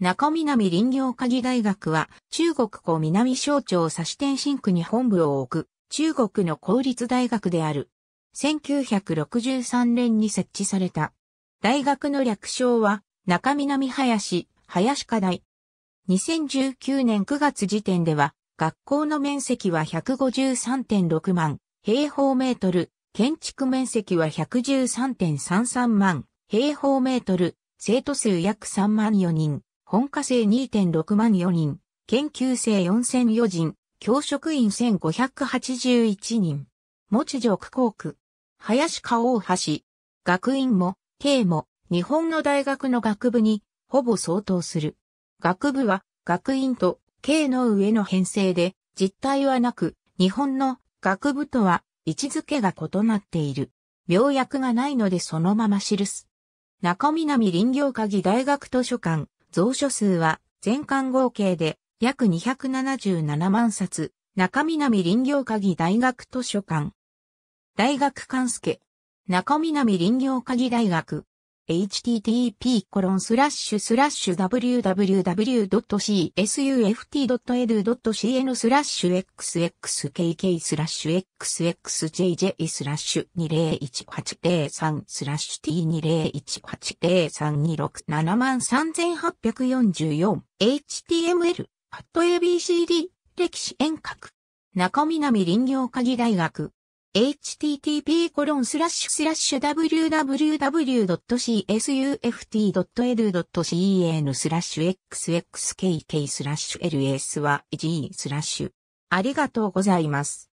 中南林業科技大学は中国湖南省庁差し天津区に本部を置く中国の公立大学である。1963年に設置された。大学の略称は中南林、林科大。2019年9月時点では学校の面積は153.6万平方メートル、建築面積は113.33万平方メートル、生徒数約3万4人。本科生2.6万4人、研究生4004人、教職員1581人。持ち上区校区。林川大橋。学院も、慶も、日本の大学の学部に、ほぼ相当する。学部は、学院と、慶の上の編成で、実態はなく、日本の学部とは、位置づけが異なっている。病薬がないのでそのまま記す。中南林業科技大学図書館、蔵書数は全館合計で約277万冊、中南林業鍵大学図書館。大学関助。中南林業鍵大学。http://www.csuft.edu.cn スラッシュ xxkk スラッシュ xxjj スラッシュ201803スラッシュ T201803267344 html アット abcd 歴史遠隔中南林業科技大学 http://www.csuft.edu.can スラッシュ xxkk スラッシュ ls y g スラッシュ。ありがとうございます。